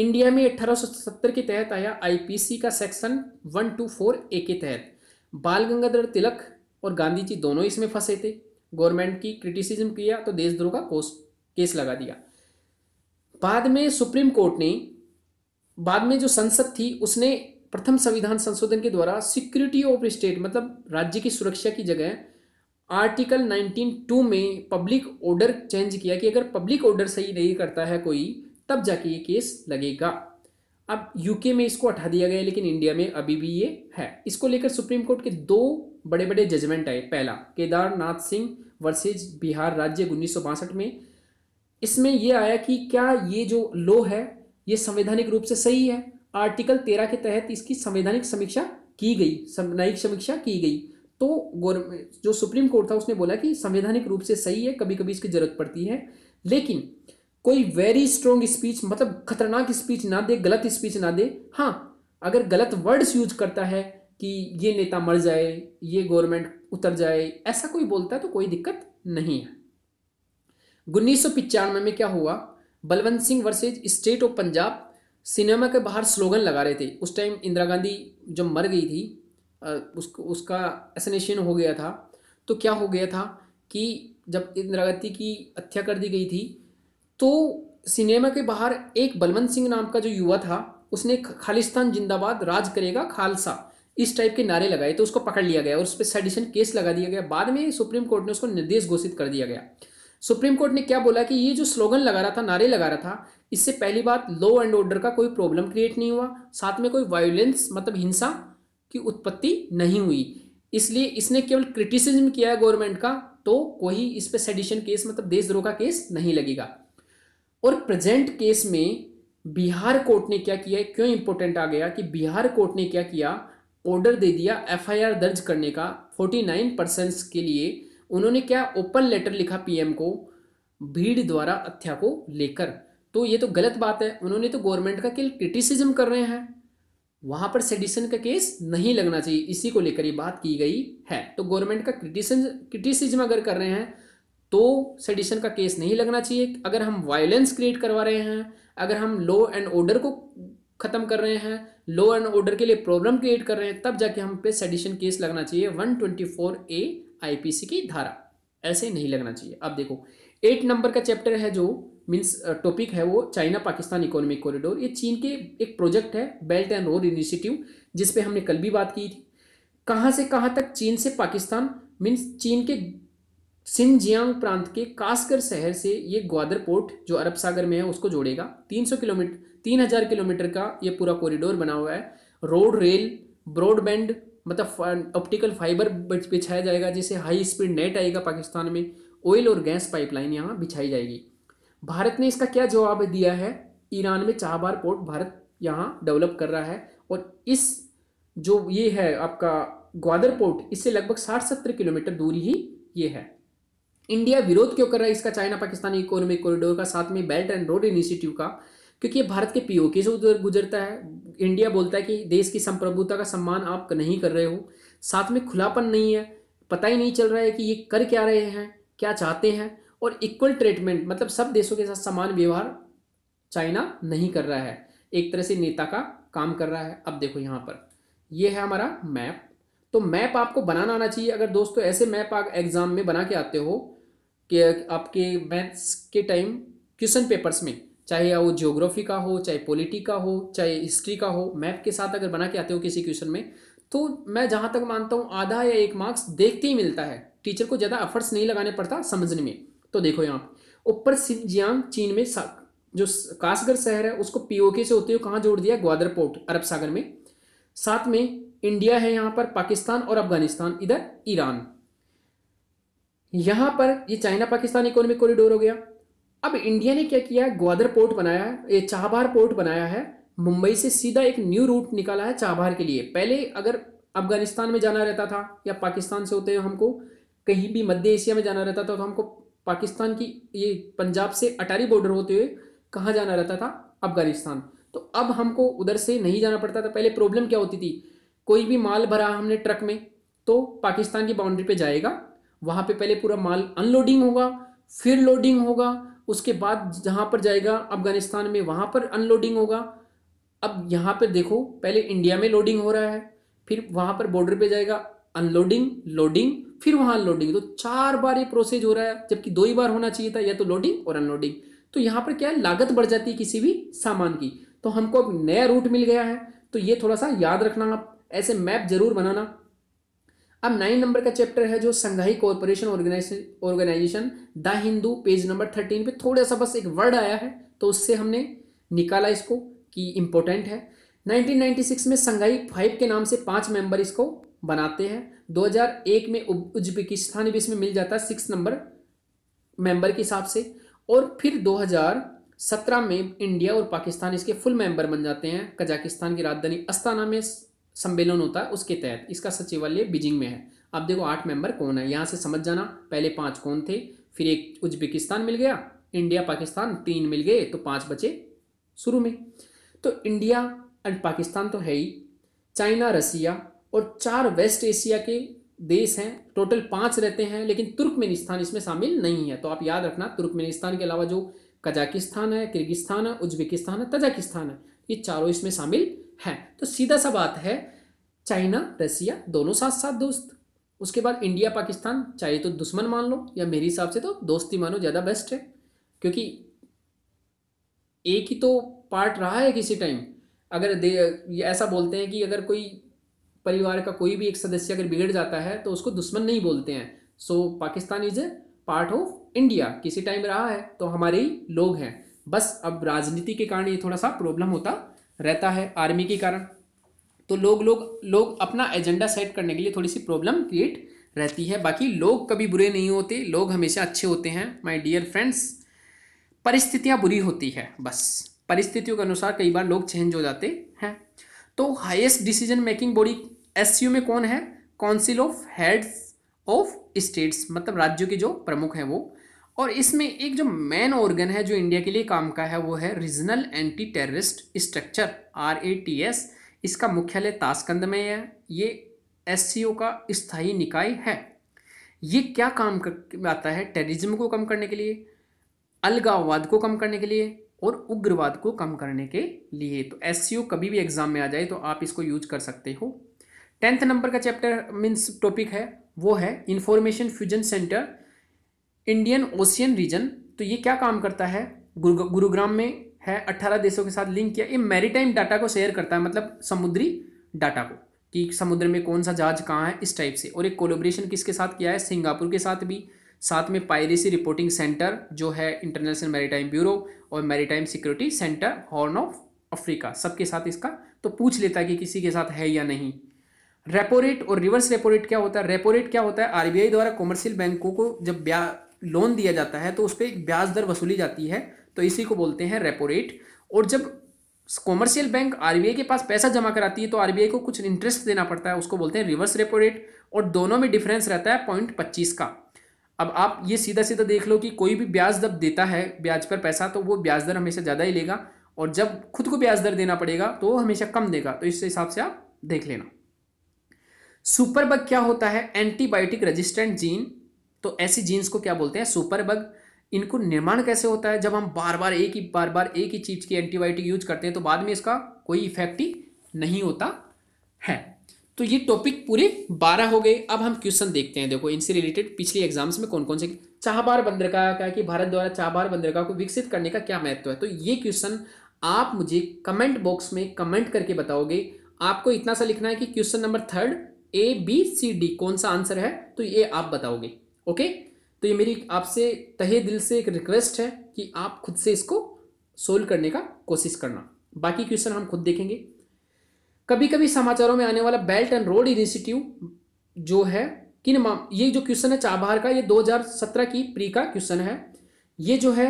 इंडिया में 1870 के तहत आया आईपीसी का सेक्शन 124 ए के तहत बाल गंगाधर तिलक और गांधी जी दोनों इसमें फंसे थे गवर्नमेंट की क्रिटिसिज्म किया तो देशद्रोह का कोस केस लगा दिया बाद में सुप्रीम कोर्ट ने बाद में जो संसद थी उसने प्रथम संविधान संशोधन के द्वारा सिक्योरिटी ऑफ स्टेट मतलब राज्य की सुरक्षा की जगह आर्टिकल 192 में पब्लिक ऑर्डर चेंज किया कि अगर पब्लिक ऑर्डर सही नहीं करता है कोई तब जाके ये केस लगेगा अब यूके में इसको हटा दिया गया लेकिन इंडिया में अभी भी ये है इसको लेकर सुप्रीम कोर्ट के दो बड़े बड़े जजमेंट आए पहला केदारनाथ सिंह वर्सेज बिहार राज्य उन्नीस में इसमें यह आया कि क्या ये जो लॉ है ये संवैधानिक रूप से सही है आर्टिकल तेरह के तहत इसकी संवैधानिक समीक्षा की गई संवैधानिक समीक्षा की गई तो जो सुप्रीम कोर्ट था उसने बोला कि संवैधानिक रूप से सही है कभी कभी इसकी जरूरत पड़ती है लेकिन कोई वेरी स्ट्रॉन्ग स्पीच मतलब खतरनाक स्पीच ना दे गलत स्पीच ना दे हाँ अगर गलत वर्ड्स यूज करता है कि ये नेता मर जाए ये गवर्नमेंट उतर जाए ऐसा कोई बोलता है तो कोई दिक्कत नहीं है उन्नीस में क्या हुआ Balwant Singh versus state of Punjab cinema के बाहर स्लोगन लगा रहे थे उस टाइम इंदिरा गांधी जब मर गई थी उसको उसका एसनेशन हो गया था तो क्या हो गया था कि जब इंदिरा गांधी की हत्या कर दी गई थी तो सिनेमा के बाहर एक बलवंत सिंह नाम का जो युवा था उसने खालिस्तान जिंदाबाद राज करेगा खालसा इस टाइप के नारे लगाए तो उसको पकड़ लिया गया और उस पर सेडिशन केस लगा दिया गया बाद में सुप्रीम कोर्ट ने उसको निर्देश घोषित कर दिया गया सुप्रीम कोर्ट ने क्या बोला कि ये जो स्लोगन लगा रहा था नारे लगा रहा था इससे पहली बात लॉ एंड ऑर्डर का कोई प्रॉब्लम क्रिएट नहीं हुआ साथ में कोई वायोलेंस मतलब हिंसा की उत्पत्ति नहीं हुई इसलिए इसने केवल क्रिटिसिज्म किया है गवर्नमेंट का तो कोई इस पर सेडिशन केस मतलब देशद्रोह का केस नहीं लगेगा और प्रेजेंट केस में बिहार कोर्ट ने क्या किया क्यों इंपॉर्टेंट आ गया कि बिहार कोर्ट ने क्या किया ऑर्डर दे दिया एफआईआर दर्ज करने का 49 परसेंट के लिए उन्होंने क्या ओपन लेटर लिखा पीएम को भीड़ द्वारा हत्या को लेकर तो ये तो गलत बात है उन्होंने तो गवर्नमेंट का केवल क्रिटिसिज्म कर रहे हैं वहां पर सेडिशन का केस नहीं लगना चाहिए इसी को लेकर ये बात की गई है तो गवर्नमेंट का क्रिटिसिज्म क्रिटिसिज्म अगर कर रहे हैं तो सेडिशन का केस नहीं लगना चाहिए अगर हम वायलेंस क्रिएट करवा रहे हैं अगर हम लॉ एंड ऑर्डर को खत्म कर रहे हैं लॉ एंड ऑर्डर के लिए प्रॉब्लम क्रिएट कर रहे हैं तब जाके हम पे सेडिशन केस लगना चाहिए 124 ए आईपीसी की धारा ऐसे नहीं लगना चाहिए अब देखो एट नंबर का चैप्टर है जो मीन्स टॉपिक है वो चाइना पाकिस्तान इकोनॉमिक कॉरिडोर ये चीन के एक प्रोजेक्ट है बेल्ट एंड रोड इनिशिएटिव जिस पे हमने कल भी बात की थी कहाँ से कहाँ तक चीन से पाकिस्तान मीन्स चीन के सिमजियांग प्रांत के कास्कर शहर से ये ग्वादर पोर्ट जो अरब सागर में है उसको जोड़ेगा 300 किलोमीटर 3000 किलोमीटर का ये पूरा कॉरिडोर बना हुआ है रोड रेल ब्रॉडबैंड मतलब ऑप्टिकल फाइबर बिछाया जाएगा जिसे हाई स्पीड नेट आएगा पाकिस्तान में ऑयल और गैस पाइपलाइन यहाँ बिछाई जाएगी भारत ने इसका क्या जवाब दिया है ईरान में चाहबार पोर्ट भारत यहाँ डेवलप कर रहा है और इस जो ये है आपका ग्वादर पोर्ट इससे लगभग साठ सत्तर किलोमीटर दूरी ही ये है इंडिया विरोध क्यों कर रहा है इसका चाइना पाकिस्तान इकोनॉमिक कॉरिडोर का साथ में बेल्ट एंड रोड इनिशिएटिव का क्योंकि ये भारत के पीओके से उधर गुजरता है इंडिया बोलता है कि देश की संप्रभुता का सम्मान आप नहीं कर रहे हो साथ में खुलापन नहीं है पता ही नहीं चल रहा है कि ये कर क्या रहे हैं क्या चाहते हैं और इक्वल ट्रीटमेंट मतलब सब देशों के साथ समान व्यवहार चाइना नहीं कर रहा है एक तरह से नेता का काम कर रहा है अब देखो यहाँ पर यह है हमारा मैप तो मैप आपको बनाना आना चाहिए अगर दोस्तों ऐसे मैप आप एग्जाम में बना के आते हो कि आपके मैथ्स के टाइम क्वेश्चन पेपर्स में चाहे वो जियोग्राफी का हो चाहे पॉलिटी का हो चाहे हिस्ट्री का हो मैथ के साथ अगर बना के आते हो किसी क्वेश्चन में तो मैं जहाँ तक मानता हूँ आधा या एक मार्क्स देखते ही मिलता है टीचर को ज़्यादा एफर्ट्स नहीं लगाने पड़ता समझने में तो देखो यहाँ ऊपर सिंजियांग चीन में जो कासगर शहर है उसको पीओके से होते हुए कहाँ जोड़ दिया ग्वादर पोर्ट अरब सागर में साथ में इंडिया है यहाँ पर पाकिस्तान और अफगानिस्तान इधर ईरान यहां पर ये चाइना पाकिस्तान इकोनॉमिक कॉरिडोर हो गया अब इंडिया ने क्या किया है ग्वादर पोर्ट बनाया है ये चाहबार पोर्ट बनाया है मुंबई से सीधा एक न्यू रूट निकाला है चाहबार के लिए पहले अगर अफगानिस्तान में जाना रहता था या पाकिस्तान से होते हुए हमको कहीं भी मध्य एशिया में जाना रहता था तो हमको पाकिस्तान की ये पंजाब से अटारी बॉर्डर होते हुए कहाँ जाना रहता था अफगानिस्तान तो अब हमको उधर से नहीं जाना पड़ता था पहले प्रॉब्लम क्या होती थी कोई भी माल भरा हमने ट्रक में तो पाकिस्तान की बाउंड्री पे जाएगा वहाँ पे पहले पूरा माल अनलोडिंग होगा फिर लोडिंग होगा उसके बाद जहाँ पर जाएगा अफगानिस्तान में वहाँ पर अनलोडिंग होगा अब यहाँ पर देखो पहले इंडिया में लोडिंग हो रहा है फिर वहाँ पर बॉर्डर पे जाएगा अनलोडिंग लोडिंग फिर वहाँ अनलोडिंग तो चार बार ये प्रोसेस हो रहा है जबकि दो ही बार होना चाहिए था या तो लोडिंग और अनलोडिंग तो यहाँ पर क्या है लागत बढ़ जाती है किसी भी सामान की तो हमको अब नया रूट मिल गया है तो ये थोड़ा सा याद रखना आप ऐसे मैप जरूर बनाना अब नाइन नंबर का चैप्टर है जो Shanghai corporation organisation the Hindu page number thirteen पे थोड़ा सा बस एक वर्ड आया है तो उससे हमने निकाला इसको कि इम्पोर्टेंट है 1996 में संघाई फाइव के नाम से पांच मेंबर इसको बनाते हैं 2001 में उज्बेकिस्तान भी इसमें मिल जाता है सिक्स नंबर मेंबर के हिसाब से और फिर 2017 में इंडिया और पाकिस्तान इसके फुल मेंबर बन जाते हैं कजाकिस्तान की राजधानी अस्ताना में सम्मेलन होता है उसके तहत इसका सचिवालय बीजिंग में है अब देखो आठ मेंबर कौन है यहाँ से समझ जाना पहले पाँच कौन थे फिर एक उज्बेकिस्तान मिल गया इंडिया पाकिस्तान तीन मिल गए तो पाँच बचे शुरू में तो इंडिया एंड पाकिस्तान तो है ही चाइना रसिया और चार वेस्ट एशिया के देश हैं टोटल पाँच रहते हैं लेकिन तुर्कमेनिस्तान इसमें शामिल नहीं है तो आप याद रखना तुर्कमेनिस्तान के अलावा जो कजाकिस्तान है किर्गिस्तान है उज्बेकिस्तान है तजाकिस्तान है ये चारों इसमें शामिल हैं तो सीधा सा बात है चाइना रसिया दोनों साथ साथ दोस्त उसके बाद इंडिया पाकिस्तान चाहे तो दुश्मन मान लो या मेरे हिसाब से तो दोस्ती मानो ज़्यादा बेस्ट है क्योंकि एक ही तो पार्ट रहा है किसी टाइम अगर दे ऐसा बोलते हैं कि अगर कोई परिवार का कोई भी एक सदस्य अगर बिगड़ जाता है तो उसको दुश्मन नहीं बोलते हैं so Pakistan is a part of India किसी टाइम रहा है तो हमारे ही लोग हैं बस अब राजनीति के कारण ये थोड़ा सा प्रॉब्लम होता रहता है आर्मी के कारण तो लोग लोग लोग अपना एजेंडा सेट करने के लिए थोड़ी सी प्रॉब्लम क्रिएट रहती है बाकी लोग कभी बुरे नहीं होते लोग हमेशा अच्छे होते हैं माय डियर फ्रेंड्स परिस्थितियाँ बुरी होती है बस परिस्थितियों के अनुसार कई बार लोग चेंज हो जाते हैं तो highest decision making bodies में कौन है council of heads of states मतलब राज्यों के जो प्रमुख हैं वो और इसमें एक जो मेन ऑर्गन है जो इंडिया के लिए काम का है वो है regional anti terrorist structure R A T S इसका मुख्यालय ताशकंद में है ये एस सी ओ का स्थायी निकाय है ये क्या काम कर आता है टेररिज्म को कम करने के लिए अलगाववाद को कम करने के लिए और उग्रवाद को कम करने के लिए तो एस कभी भी एग्जाम में आ जाए तो आप इसको यूज कर सकते हो टेंथ नंबर का चैप्टर मीन्स टॉपिक है वो है information fusion centre Indian ocean region तो ये क्या काम करता है गुरुग्राम में है 18 देशों के साथ लिंक किया ये मैरीटाइम डाटा को शेयर करता है मतलब समुद्री डाटा को कि समुद्र में कौन सा जहाज कहाँ है इस टाइप से और एक कोलोब्रेशन किसके साथ किया है सिंगापुर के साथ भी साथ में पायरेसी रिपोर्टिंग सेंटर जो है इंटरनेशनल मैरीटाइम ब्यूरो और maritime security centre horn of Africa सबके साथ इसका तो पूछ लेता है कि किसी के साथ है या नहीं रेपो रेट और रिवर्स रेपो रेट क्या होता है रेपो रेट क्या होता है आरबीआई द्वारा कॉमर्शियल बैंकों को जब ब्याज लोन दिया जाता है तो उस पर ब्याज दर वसूली जाती है तो इसी को बोलते हैं रेपो रेट और जब कॉमर्शियल बैंक आरबीआई के पास पैसा जमा कराती है तो आरबीआई को कुछ इंटरेस्ट देना पड़ता है उसको बोलते हैं रिवर्स रेपो रेट और दोनों में डिफरेंस रहता है पॉइंट पच्चीस का अब आप ये सीधा सीधा देख लो कि कोई भी ब्याज जब देता है ब्याज पर पैसा तो वो ब्याज दर हमेशा ज़्यादा ही लेगा और जब खुद को ब्याज दर देना पड़ेगा तो वो हमेशा कम देगा तो इस हिसाब से आप देख लेना सुपरबग क्या होता है एंटीबायोटिक रेजिस्टेंट जीन तो ऐसी जीन्स को क्या बोलते हैं सुपर बग इनको निर्माण कैसे होता है जब हम बार बार एक ही बार बार एक ही चीज़ की एंटीबायोटिक यूज करते हैं तो बाद में इसका कोई इफेक्ट ही नहीं होता है तो ये टॉपिक पूरे बारह हो गए अब हम क्वेश्चन देखते हैं देखो इनसे रिलेटेड पिछले एग्जाम्स में कौन कौन से चाहबार बंदरगाह का कि भारत द्वारा चाहबार बंदरगाह को विकसित करने का क्या महत्व है तो ये क्वेश्चन आप मुझे कमेंट बॉक्स में कमेंट करके बताओगे आपको इतना सा लिखना है कि question number third A B C D कौन सा आंसर है तो ये आप बताओगे ओके तो ये मेरी आपसे तहे दिल से एक रिक्वेस्ट है कि आप खुद से इसको सोल्व करने का कोशिश करना बाकी क्वेश्चन हम खुद देखेंगे कभी कभी समाचारों में आने वाला बेल्ट एंड रोड इनिशिएटिव जो है किन माम ये जो क्वेश्चन है चाबहार का ये 2017 की प्री का क्वेश्चन है ये जो है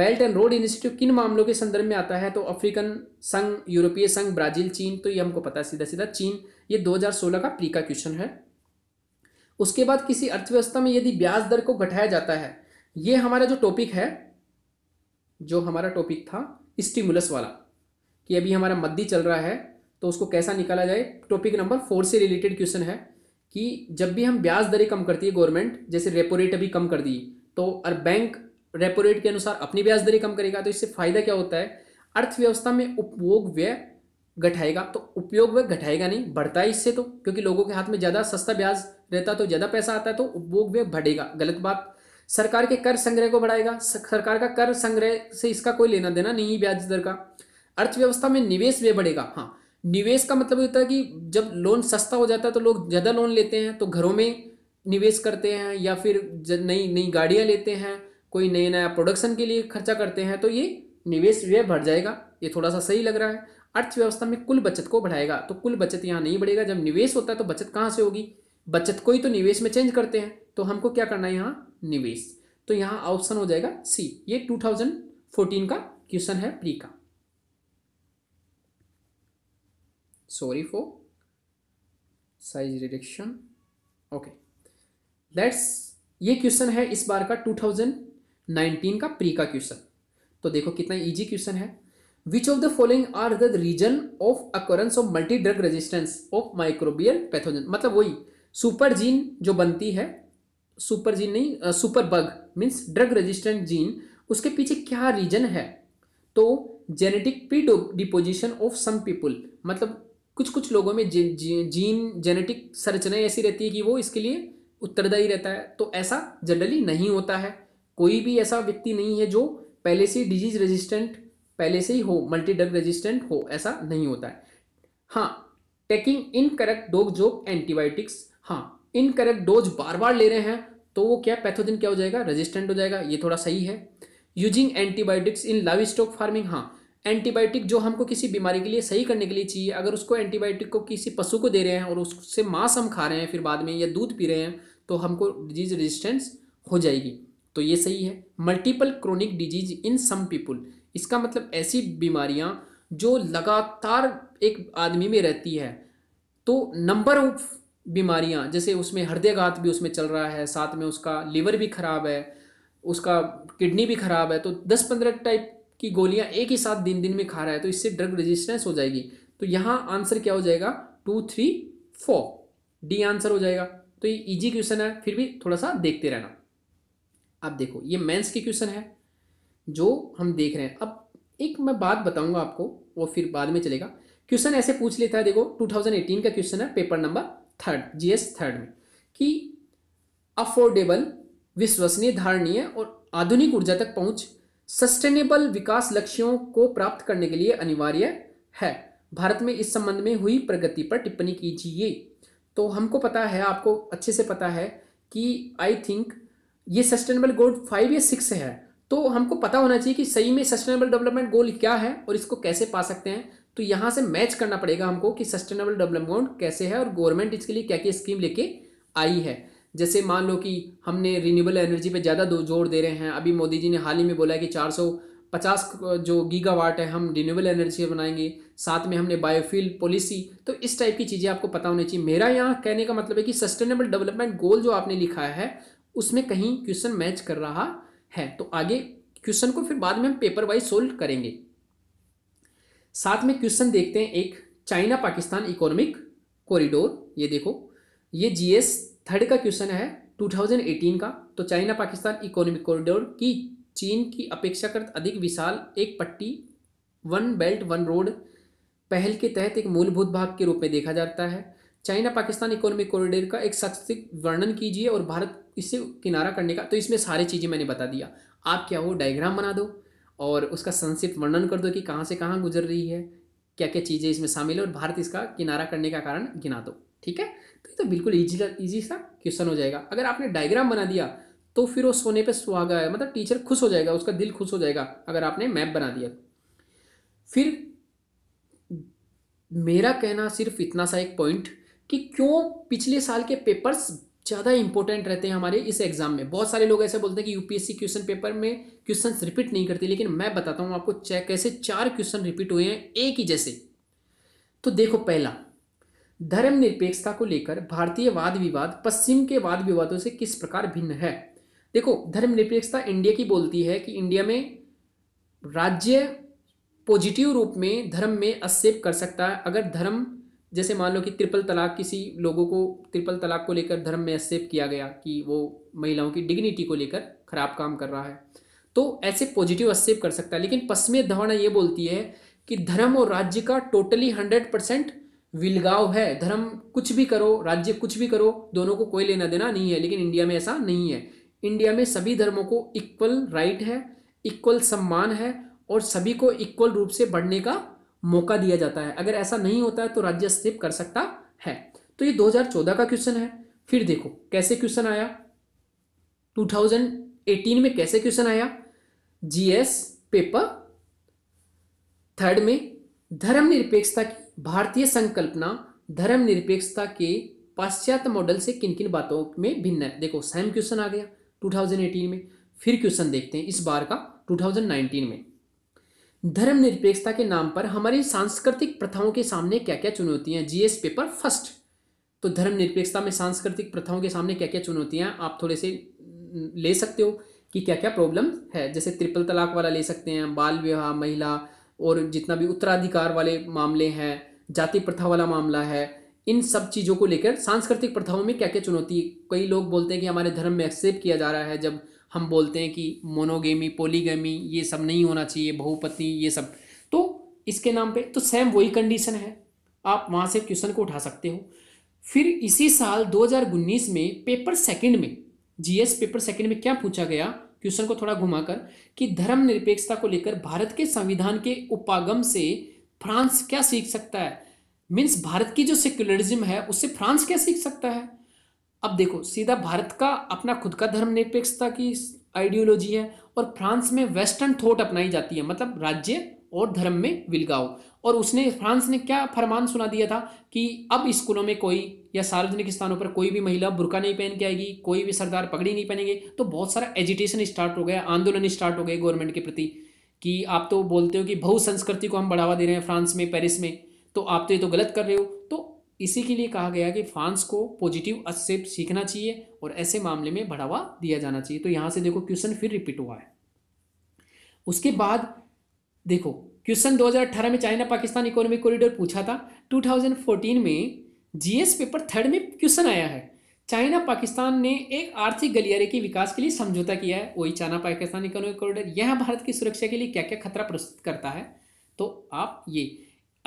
बेल्ट एंड रोड इनिशिएटिव किन मामलों के संदर्भ में आता है तो अफ्रीकन संघ यूरोपीय संघ ब्राजील चीन तो ये हमको पता है सीधा सीधा चीन ये 2016 का प्री का क्वेश्चन है उसके बाद किसी अर्थव्यवस्था में यदि ब्याज दर को घटाया जाता है ये हमारा जो टॉपिक है जो हमारा टॉपिक था स्टिमुलस वाला कि अभी हमारा मद्दी चल रहा है तो उसको कैसा निकाला जाए टॉपिक नंबर फोर से रिलेटेड क्वेश्चन है कि जब भी हम ब्याज दरें कम करती है गवर्नमेंट जैसे रेपो रेट अभी कम कर दी तो और बैंक रेपो रेट के अनुसार अपनी ब्याज दरें कम करेगा तो इससे फायदा क्या होता है अर्थव्यवस्था में उपभोग व्यय घटाएगा तो उपयोग व्यय घटाएगा नहीं बढ़ता है इससे तो क्योंकि लोगों के हाथ में ज़्यादा सस्ता ब्याज रहता तो ज़्यादा पैसा आता है तो उपभोग व्यय बढ़ेगा गलत बात सरकार के कर संग्रह को बढ़ाएगा सरकार का कर संग्रह से इसका कोई लेना देना नहीं ब्याज दर का अर्थव्यवस्था में निवेश व्यय बढ़ेगा हाँ निवेश का मतलब होता है कि जब लोन सस्ता हो जाता है तो लोग ज़्यादा लोन लेते हैं तो घरों में निवेश करते हैं या फिर नई नई गाड़ियां लेते हैं कोई नया नया प्रोडक्शन के लिए खर्चा करते हैं तो ये निवेश व्यय बढ़ जाएगा ये थोड़ा सा सही लग रहा है अर्थव्यवस्था में कुल बचत को बढ़ाएगा तो कुल बचत यहाँ नहीं बढ़ेगा जब निवेश होता है तो बचत कहाँ से होगी बचत को ही तो निवेश में चेंज करते हैं तो हमको क्या करना है यहाँ निवेश तो यहाँ ऑप्शन हो जाएगा सी ये 2014 का क्वेश्चन है प्री का sorry for size reduction okay let's ये क्वेश्चन है इस बार का 2019 का प्री का क्वेश्चन तो देखो कितना इजी क्वेश्चन है which of the following are the reason of occurrence of multi drug resistance of microbial pathogen मतलब वही सुपर जीन जो बनती है सुपर जीन नहीं super bug means drug resistant gene उसके पीछे क्या रीजन है तो genetic predisposition of some people मतलब कुछ कुछ लोगों में जी, जी, जीन जेनेटिक संरचनाएं ऐसी रहती है कि वो इसके लिए उत्तरदायी रहता है तो ऐसा जनरली नहीं होता है कोई भी ऐसा व्यक्ति नहीं है जो पहले से डिजीज रेजिस्टेंट पहले से ही हो मल्टी ड्रग रेजिस्टेंट हो ऐसा नहीं होता है हाँ टेकिंग इन करेक्ट डोग जोग एंटीबायोटिक्स हाँ इनकरेक्ट डोज बार बार ले रहे हैं तो वो क्या पैथोजन क्या हो जाएगा रेजिस्टेंट हो जाएगा ये थोड़ा सही है using antibiotics in livestock farming हाँ एंटीबायोटिक जो हमको किसी बीमारी के लिए सही करने के लिए चाहिए अगर उसको एंटीबायोटिक को किसी पशु को दे रहे हैं और उससे मांस हम खा रहे हैं फिर बाद में या दूध पी रहे हैं तो हमको डिजीज रेजिस्टेंस हो जाएगी तो ये सही है multiple chronic disease in some people इसका मतलब ऐसी बीमारियां जो लगातार एक आदमी में रहती है तो नंबर ऑफ बीमारियां जैसे उसमें हृदयघात भी उसमें चल रहा है साथ में उसका लीवर भी खराब है उसका किडनी भी खराब है तो दस पंद्रह टाइप की गोलियां एक ही साथ दिन दिन में खा रहा है तो इससे ड्रग रेजिस्टेंस हो जाएगी तो यहाँ आंसर क्या हो जाएगा two three four D answer हो जाएगा तो ये इजी क्वेश्चन है फिर भी थोड़ा सा देखते रहना अब देखो ये मेंस की क्वेश्चन है जो हम देख रहे हैं अब एक मैं बात बताऊंगा आपको वो फिर बाद में चलेगा क्वेश्चन ऐसे पूछ लेता है देखो 2018 का क्वेश्चन है paper number third S third में कि अफोर्डेबल विश्वसनीय धारणीय और आधुनिक ऊर्जा तक पहुंच सस्टेनेबल विकास लक्ष्यों को प्राप्त करने के लिए अनिवार्य है भारत में इस संबंध में हुई प्रगति पर टिप्पणी कीजिए तो हमको पता है आपको अच्छे से पता है कि आई थिंक ये सस्टेनेबल गोल फाइव या सिक्स है तो हमको पता होना चाहिए कि सही में सस्टेनेबल डेवलपमेंट गोल क्या है और इसको कैसे पा सकते हैं तो यहाँ से मैच करना पड़ेगा हमको कि सस्टेनेबल डेवलपमेंट कैसे है और गवर्नमेंट इसके लिए क्या क्या स्कीम लेके आई है जैसे मान लो कि हमने रिन्यूएबल एनर्जी पे ज़्यादा जोर दे रहे हैं अभी मोदी जी ने हाल ही में बोला है कि 450 जो गीगावाट है हम रिन्यूबल एनर्जी बनाएंगे साथ में हमने बायोफिल पॉलिसी तो इस टाइप की चीज़ें आपको पता होनी चाहिए मेरा यहाँ कहने का मतलब है कि सस्टेनेबल डेवलपमेंट गोल जो आपने लिखा है उसमें कहीं क्वेश्चन मैच कर रहा है तो आगे क्वेश्चन को फिर बाद में हम पेपर वाइज सोल्व करेंगे साथ में क्वेश्चन देखते हैं एक चाइना पाकिस्तान इकोनॉमिक कॉरिडोर ये देखो ये जीएस थर्ड का क्वेश्चन है 2018 का तो चाइना पाकिस्तान इकोनॉमिक कॉरिडोर की चीन की अपेक्षाकृत अधिक विशाल एक पट्टी वन बेल्ट वन रोड पहल के तहत एक मूलभूत भाग के रूप में देखा जाता है चाइना पाकिस्तान इकोनॉमिक कॉरिडोर का एक सख्त वर्णन कीजिए और भारत इससे किनारा करने का तो इसमें सारी चीज़ें मैंने बता दिया आप क्या हो डायग्राम बना दो और उसका संक्षिप्त वर्णन कर दो कि कहाँ से कहाँ गुजर रही है क्या क्या चीज़ें इसमें शामिल है और भारत इसका किनारा करने का कारण गिना दो ठीक है तो ये तो बिल्कुल ईजी ईजी सा क्वेश्चन हो जाएगा अगर आपने डायग्राम बना दिया तो फिर वो सोने पे सुहागा है मतलब टीचर खुश हो जाएगा उसका दिल खुश हो जाएगा अगर आपने मैप बना दिया फिर मेरा कहना सिर्फ इतना सा एक पॉइंट कि क्यों पिछले साल के पेपर्स ज़्यादा इंपॉर्टेंट रहते हैं हमारे इस एग्ज़ाम में बहुत सारे लोग ऐसे बोलते हैं कि यूपीएससी क्वेश्चन पेपर में क्वेश्चन रिपीट नहीं करती लेकिन मैं बताता हूँ आपको चेक कैसे चार क्वेश्चन रिपीट हुए हैं एक ही जैसे तो देखो पहला धर्मनिरपेक्षता को लेकर भारतीय वाद विवाद पश्चिम के वाद विवादों से किस प्रकार भिन्न है देखो धर्मनिरपेक्षता इंडिया की बोलती है कि इंडिया में राज्य पॉजिटिव रूप में धर्म में अस्सेप कर सकता है अगर धर्म जैसे मान लो कि ट्रिपल तलाक किसी लोगों को ट्रिपल तलाक को लेकर धर्म में एक्सेप्ट किया गया कि वो महिलाओं की डिग्निटी को लेकर खराब काम कर रहा है तो ऐसे पॉजिटिव एक्सेप्ट कर सकता है लेकिन पश्चिमी धारणा ये बोलती है कि धर्म और राज्य का टोटली हंड्रेड परसेंट विलगाव है धर्म कुछ भी करो राज्य कुछ भी करो दोनों को कोई लेना देना नहीं है लेकिन इंडिया में ऐसा नहीं है इंडिया में सभी धर्मों को इक्वल राइट है इक्वल सम्मान है और सभी को इक्वल रूप से बढ़ने का मौका दिया जाता है अगर ऐसा नहीं होता है तो राज्य स्किप कर सकता है तो ये 2014 का क्वेश्चन है फिर देखो कैसे क्वेश्चन आया 2018 में कैसे क्वेश्चन आया जीएस पेपर थर्ड में धर्मनिरपेक्षता की भारतीय संकल्पना धर्मनिरपेक्षता के पाश्चात्य मॉडल से किन किन बातों में भिन्न है देखो सेम क्वेश्चन आ गया 2018 में फिर क्वेश्चन देखते हैं इस बार का 2019 में धर्मनिरपेक्षता के नाम पर हमारी सांस्कृतिक प्रथाओं के सामने क्या क्या चुनौतियां जीएस पेपर फर्स्ट तो धर्मनिरपेक्षता में सांस्कृतिक प्रथाओं के सामने क्या क्या चुनौतियां आप थोड़े से ले सकते हो कि क्या क्या प्रॉब्लम है जैसे ट्रिपल तलाक वाला ले सकते हैं बाल विवाह महिला और जितना भी उत्तराधिकार वाले मामले हैं जाति प्रथा वाला मामला है इन सब चीज़ों को लेकर सांस्कृतिक प्रथाओं में क्या क्या चुनौती कई लोग बोलते हैं कि हमारे धर्म में एक्सेप्ट किया जा रहा है जब हम बोलते हैं कि मोनोगेमी पोलीगेमी ये सब नहीं होना चाहिए बहुपत्नी ये सब तो इसके नाम पे तो सेम वही कंडीशन है आप वहाँ से क्वेश्चन को उठा सकते हो फिर इसी साल दो में पेपर सेकेंड में जी पेपर सेकेंड में क्या पूछा गया क्वेश्चन को थोड़ा घुमाकर कि धर्मनिरपेक्षता को लेकर भारत के संविधान के उपागम से फ्रांस क्या सीख सकता है मीन्स भारत की जो सेक्युलरिज्म है उससे फ्रांस क्या सीख सकता है अब देखो सीधा भारत का अपना खुद का धर्मनिरपेक्षता की आइडियोलॉजी है और फ्रांस में वेस्टर्न थॉट अपनाई जाती है मतलब राज्य और धर्म में विलगाओ और उसने फ्रांस ने क्या फरमान सुना दिया था कि अब स्कूलों में कोई या सार्वजनिक स्थानों पर कोई भी महिला बुरका नहीं पहन के आएगी कोई भी सरदार पगड़ी नहीं पहनेंगे तो बहुत सारा एजिटेशन स्टार्ट हो गया आंदोलन स्टार्ट हो गए गवर्नमेंट के प्रति कि आप तो बोलते हो कि बहु संस्कृति को हम बढ़ावा दे रहे हैं फ्रांस में पेरिस में तो आप तो ये तो गलत कर रहे हो तो इसी के लिए कहा गया कि फ्रांस को पॉजिटिव अस सीखना चाहिए और ऐसे मामले में बढ़ावा दिया जाना चाहिए तो यहाँ से देखो क्वेश्चन फिर रिपीट हुआ है उसके बाद देखो क्वेश्चन 2018 में चाइना पाकिस्तान इकोनॉमिक कॉरिडोर पूछा था 2014 में जीएस पेपर थर्ड में क्वेश्चन आया है चाइना पाकिस्तान ने एक आर्थिक गलियारे के विकास के लिए समझौता किया है वही चाइना पाकिस्तान इकोनॉमिक कॉरिडोर यह भारत की सुरक्षा के लिए क्या क्या खतरा प्रस्तुत करता है तो आप ये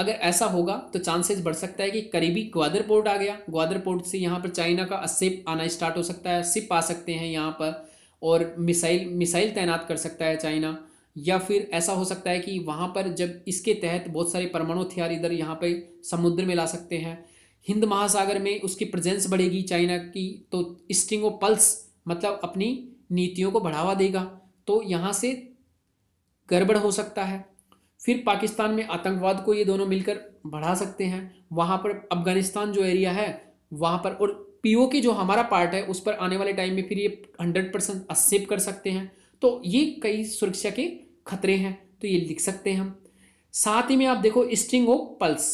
अगर ऐसा होगा तो चांसेस बढ़ सकता है कि करीबी ग्वादर पोर्ट आ गया ग्वादर पोर्ट से यहाँ पर चाइना का सिप आना स्टार्ट हो सकता है सिप आ सकते हैं यहाँ पर और मिसाइल मिसाइल तैनात कर सकता है चाइना या फिर ऐसा हो सकता है कि वहाँ पर जब इसके तहत बहुत सारे परमाणु हथियार इधर यहाँ पर समुद्र में ला सकते हैं हिंद महासागर में उसकी प्रेजेंस बढ़ेगी चाइना की तो स्टिंग ऑफ पल्स मतलब अपनी नीतियों को बढ़ावा देगा तो यहाँ से गड़बड़ हो सकता है फिर पाकिस्तान में आतंकवाद को ये दोनों मिलकर बढ़ा सकते हैं वहाँ पर अफगानिस्तान जो एरिया है वहाँ पर और पीओके जो हमारा पार्ट है उस पर आने वाले टाइम में फिर ये हंड्रेड परसेंट असेप कर सकते हैं तो ये कई सुरक्षा के खतरे हैं तो ये लिख सकते हैं हम साथ ही में आप देखो स्ट्रिंग ऑफ पल्स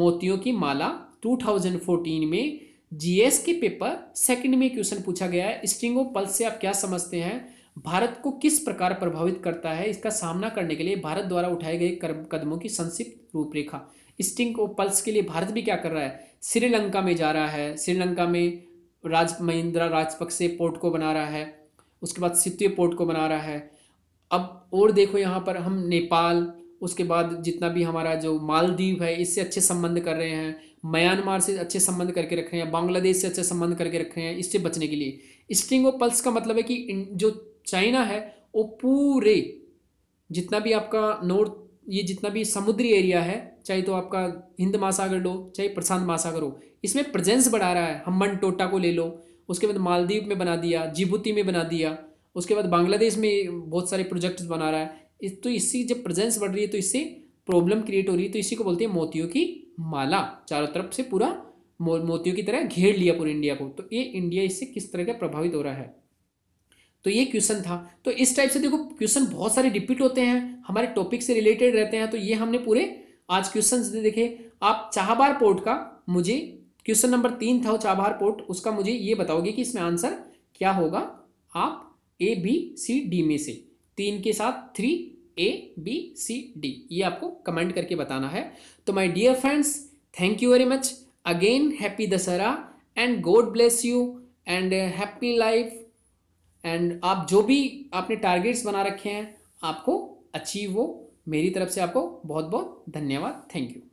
मोतियों की माला 2014 में जीएस के पेपर सेकंड में क्वेश्चन पूछा गया है स्ट्रिंग ऑफ पल्स से आप क्या समझते हैं भारत को किस प्रकार प्रभावित करता है इसका सामना करने के लिए भारत द्वारा उठाए गए कदमों की संक्षिप्त रूपरेखा स्टिंग को पल्स के लिए भारत भी क्या कर रहा है श्रीलंका में जा रहा है श्रीलंका में राज महिंद्रा राजपक्षे पोर्ट को बना रहा है उसके बाद सितुए पोर्ट को बना रहा है अब और देखो यहाँ पर हम नेपाल उसके बाद जितना भी हमारा जो मालदीव है इससे अच्छे संबंध कर रहे हैं म्यांमार से अच्छे संबंध करके रख रहे हैं बांग्लादेश से अच्छे संबंध करके रख रहे हैं इससे बचने के लिए स्ट्रिंग ऑफ पल्स का मतलब है कि जो चाइना है वो पूरे जितना भी आपका नॉर्थ ये जितना भी समुद्री एरिया है चाहे तो आपका हिंद महासागर लो चाहे प्रशांत महासागर हो इसमें प्रेजेंस बढ़ा रहा है मन टोटा को ले लो उसके बाद मालदीव में बना दिया जिबूती में बना दिया उसके बाद बांग्लादेश में बहुत सारे प्रोजेक्ट्स बना रहा है इस तो इसकी जब प्रेजेंस बढ़ रही है तो इससे प्रॉब्लम क्रिएट हो रही है तो इसी को बोलते हैं मोतियों की माला चारों तरफ से पूरा मोतियों की तरह घेर लिया पूरे इंडिया को तो ये इंडिया इससे किस तरह का प्रभावित हो रहा है तो ये क्वेश्चन था तो इस टाइप से देखो क्वेश्चन बहुत सारे रिपीट होते हैं हमारे टॉपिक से रिलेटेड रहते हैं तो ये हमने पूरे आज क्वेश्चन देखे आप चाहबार पोर्ट का मुझे क्वेश्चन नंबर तीन था चाहबार पोर्ट उसका मुझे ये बताओगे कि इसमें आंसर क्या होगा आप ए बी सी डी में से तीन के साथ three A B C D ये आपको कमेंट करके बताना है तो my dear friends thank you very much again happy Dussehra and God bless you and happy life and आप जो भी आपने टारगेट्स बना रखे हैं आपको अचीव वो मेरी तरफ से आपको बहुत बहुत धन्यवाद थैंक यू